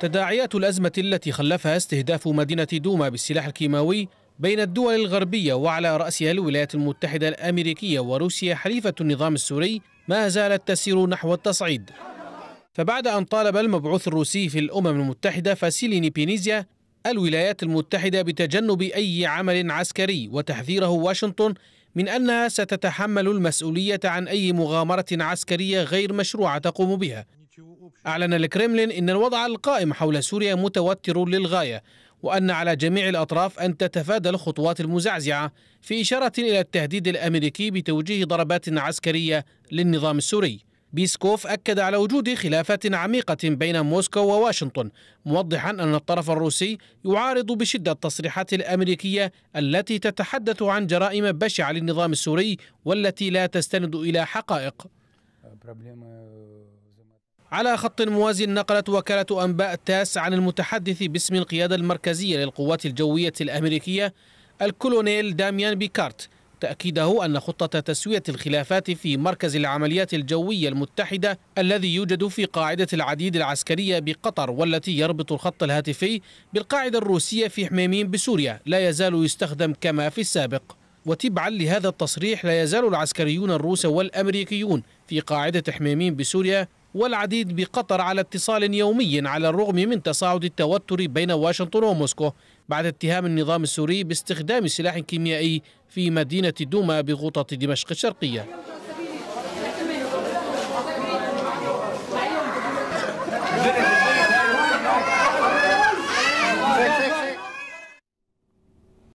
تداعيات الأزمة التي خلفها استهداف مدينة دوما بالسلاح الكيماوي بين الدول الغربية وعلى رأسها الولايات المتحدة الأمريكية وروسيا حليفة النظام السوري ما زالت تسير نحو التصعيد فبعد أن طالب المبعوث الروسي في الأمم المتحدة فاسيليني بينيزيا الولايات المتحدة بتجنب أي عمل عسكري وتحذيره واشنطن من أنها ستتحمل المسؤولية عن أي مغامرة عسكرية غير مشروعة تقوم بها أعلن الكرملين أن الوضع القائم حول سوريا متوتر للغاية وأن على جميع الأطراف أن تتفادى الخطوات المزعزعة في إشارة إلى التهديد الأمريكي بتوجيه ضربات عسكرية للنظام السوري بيسكوف أكد على وجود خلافات عميقة بين موسكو وواشنطن موضحا أن الطرف الروسي يعارض بشدة التصريحات الأمريكية التي تتحدث عن جرائم بشعة للنظام السوري والتي لا تستند إلى حقائق euh, على خط موازي نقلت وكالة أنباء تاس عن المتحدث باسم القيادة المركزية للقوات الجوية الأمريكية الكولونيل داميان بيكارت تأكيده أن خطة تسوية الخلافات في مركز العمليات الجوية المتحدة الذي يوجد في قاعدة العديد العسكرية بقطر والتي يربط الخط الهاتفي بالقاعدة الروسية في حميمين بسوريا لا يزال يستخدم كما في السابق وتبعا لهذا التصريح لا يزال العسكريون الروس والأمريكيون في قاعدة حميمين بسوريا والعديد بقطر على اتصال يومي على الرغم من تصاعد التوتر بين واشنطن وموسكو بعد اتهام النظام السوري باستخدام سلاح كيميائي في مدينة دوما بغوطة دمشق الشرقية